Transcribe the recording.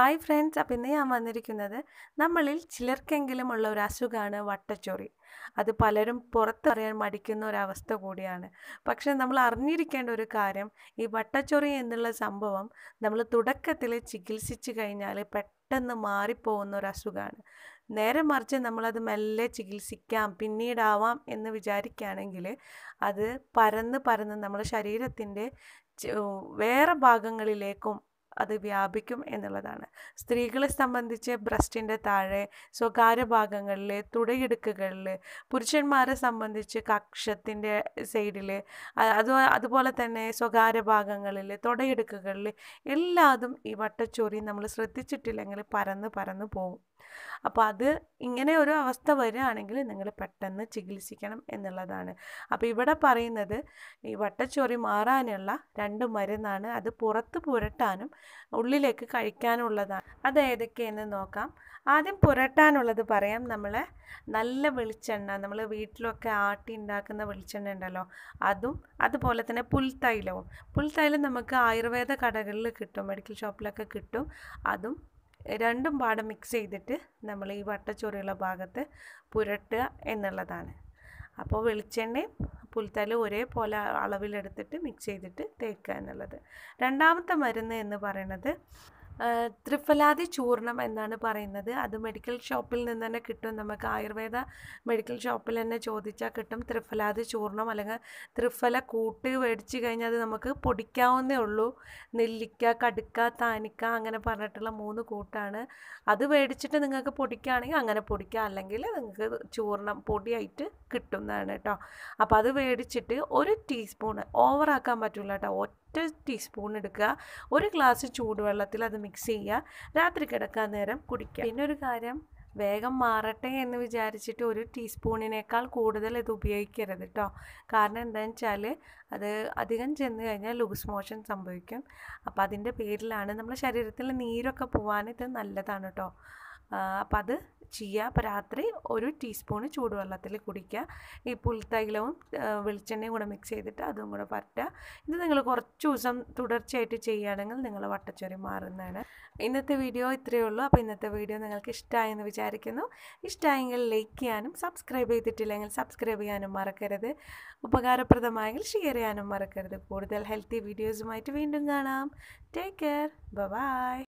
hi friends അപ്പം ഇന്ന് ഞാൻ വന്നിരിക്കുന്നത് നമ്മളിൽ ചിലർക്കെങ്കിലും ഉള്ള ഒരു അസുഖമാണ് വട്ടച്ചൊറി അത് പലരും പുറത്ത് പറയാൻ മടിക്കുന്ന ഒരവസ്ഥ കൂടിയാണ് പക്ഷേ നമ്മൾ അറിഞ്ഞിരിക്കേണ്ട ഒരു കാര്യം ഈ വട്ടച്ചൊറി എന്നുള്ള സംഭവം നമ്മൾ തുടക്കത്തിൽ ചികിത്സിച്ച് കഴിഞ്ഞാൽ പെട്ടെന്ന് മാറിപ്പോകുന്ന ഒരു അസുഖമാണ് നേരെ മറിച്ച് നമ്മളത് മെല്ലെ ചികിത്സിക്കാം പിന്നീടാവാം എന്ന് വിചാരിക്കുകയാണെങ്കിൽ അത് പരന്ന് പരന്ന് നമ്മുടെ ശരീരത്തിൻ്റെ വേറെ ഭാഗങ്ങളിലേക്കും അത് വ്യാപിക്കും എന്നുള്ളതാണ് സ്ത്രീകളെ സംബന്ധിച്ച് ബ്രസ്റ്റിൻ്റെ താഴെ സ്വകാര്യ ഭാഗങ്ങളിൽ തുടയെടുക്കുകളിൽ പുരുഷന്മാരെ സംബന്ധിച്ച് കക്ഷത്തിൻ്റെ സൈഡിൽ അത് അതുപോലെ തന്നെ സ്വകാര്യ ഭാഗങ്ങളിൽ തുടയെടുക്കുകളിൽ എല്ലാതും ഈ വട്ടച്ചൊറി നമ്മൾ ശ്രദ്ധിച്ചിട്ടില്ലെങ്കിൽ പരന്ന് പരന്ന് പോകും അപ്പോൾ അത് ഇങ്ങനെ ഒരു അവസ്ഥ വരികയാണെങ്കിൽ നിങ്ങൾ പെട്ടെന്ന് ചികിത്സിക്കണം എന്നുള്ളതാണ് അപ്പോൾ ഇവിടെ പറയുന്നത് ഈ വട്ടച്ചൊറി മാറാനുള്ള രണ്ട് മരുന്നാണ് അത് പുറത്ത് പുരട്ടാനും ഉള്ളിലേക്ക് കഴിക്കാനുള്ളതാണ് അത് ഏതൊക്കെയെന്ന് നോക്കാം ആദ്യം പുരട്ടാനുള്ളത് പറയാം നമ്മൾ നല്ല വെളിച്ചെണ്ണ നമ്മൾ വീട്ടിലൊക്കെ ആട്ടി ഉണ്ടാക്കുന്ന വെളിച്ചെണ്ണ ഉണ്ടല്ലോ അതും അതുപോലെ തന്നെ പുൽത്തൈലവും പുൽത്തൈലം നമുക്ക് ആയുർവേദ കടകളിൽ കിട്ടും മെഡിക്കൽ ഷോപ്പിലൊക്കെ കിട്ടും അതും രണ്ടും പാടെ മിക്സ് ചെയ്തിട്ട് നമ്മൾ ഈ വട്ടച്ചൊറിയുള്ള ഭാഗത്ത് പുരട്ടുക എന്നുള്ളതാണ് അപ്പോൾ വെളിച്ചെണ്ണയും പുൽത്തലും ഒരേപോലെ അളവിലെടുത്തിട്ട് മിക്സ് ചെയ്തിട്ട് തേക്കുക എന്നുള്ളത് രണ്ടാമത്തെ മരുന്ന് എന്ന് പറയുന്നത് ത്രിഫലാതി ചൂർണം എന്നാണ് പറയുന്നത് അത് മെഡിക്കൽ ഷോപ്പിൽ നിന്ന് തന്നെ കിട്ടും നമുക്ക് ആയുർവേദ മെഡിക്കൽ ഷോപ്പിൽ തന്നെ ചോദിച്ചാൽ കിട്ടും ത്രിഫലാതി ചൂർണം അല്ലെങ്കിൽ ത്രിഫല കൂട്ട് മേടിച്ച് കഴിഞ്ഞാൽ അത് നമുക്ക് പൊടിക്കാവുന്നേ ഉള്ളൂ നെല്ലിക്ക കടുക്ക താനിക്ക അങ്ങനെ പറഞ്ഞിട്ടുള്ള മൂന്ന് കൂട്ടാണ് അത് മേടിച്ചിട്ട് നിങ്ങൾക്ക് പൊടിക്കുകയാണെങ്കിൽ അങ്ങനെ പൊടിക്കുക അല്ലെങ്കിൽ നിങ്ങൾക്ക് ചൂർണം പൊടിയായിട്ട് കിട്ടുന്നതാണ് കേട്ടോ അപ്പോൾ അത് മേടിച്ചിട്ട് ഒരു ടീസ്പൂൺ ഓവറാക്കാൻ പറ്റില്ല കേട്ടോ ഒരൊറ്റ ടീസ്പൂൺ എടുക്കുക ഒരു ഗ്ലാസ് ചൂടുവെള്ളത്തിൽ അത് മിക്സ് ചെയ്യുക രാത്രി കിടക്കാൻ നേരം കുടിക്കുക പിന്നെ ഒരു കാര്യം വേഗം മാറട്ടെ എന്ന് വിചാരിച്ചിട്ട് ഒരു ടീസ്പൂണിനേക്കാൾ കൂടുതൽ ഇത് ഉപയോഗിക്കരുത് കേട്ടോ കാരണം എന്താണെന്ന് വെച്ചാൽ അത് അധികം ചെന്ന് കഴിഞ്ഞാൽ ലൂസ് മോഷൻ സംഭവിക്കും അപ്പോൾ അതിൻ്റെ പേരിലാണ് നമ്മുടെ ശരീരത്തിൽ നീരൊക്കെ പോകാൻ ഇത് നല്ലതാണ് കേട്ടോ അപ്പം അത് ചെയ്യുക അപ്പോൾ രാത്രി ഒരു ടീസ്പൂണ് ചൂടുവെള്ളത്തിൽ കുടിക്കുക ഈ പുൽത്തൈലവും വെളിച്ചെണ്ണയും കൂടെ മിക്സ് ചെയ്തിട്ട് അതും കൂടെ പറ്റുക ഇത് നിങ്ങൾ കുറച്ച് ദിവസം തുടർച്ചയായിട്ട് ചെയ്യുകയാണെങ്കിൽ നിങ്ങൾ വട്ടച്ചൊരി മാറുന്നതാണ് ഇന്നത്തെ വീഡിയോ ഇത്രയേ ഉള്ളൂ അപ്പോൾ ഇന്നത്തെ വീഡിയോ നിങ്ങൾക്ക് ഇഷ്ടമായെന്ന് വിചാരിക്കുന്നു ഇഷ്ടമായെങ്കിൽ ലൈക്ക് ചെയ്യാനും സബ്സ്ക്രൈബ് ചെയ്തിട്ടില്ലെങ്കിൽ സബ്സ്ക്രൈബ് ചെയ്യാനും മറക്കരുത് ഉപകാരപ്രദമായെങ്കിൽ ഷെയർ ചെയ്യാനും മറക്കരുത് കൂടുതൽ ഹെൽത്തി വീഡിയോസുമായിട്ട് വീണ്ടും കാണാം ടേക്ക് കെയർ ബൈ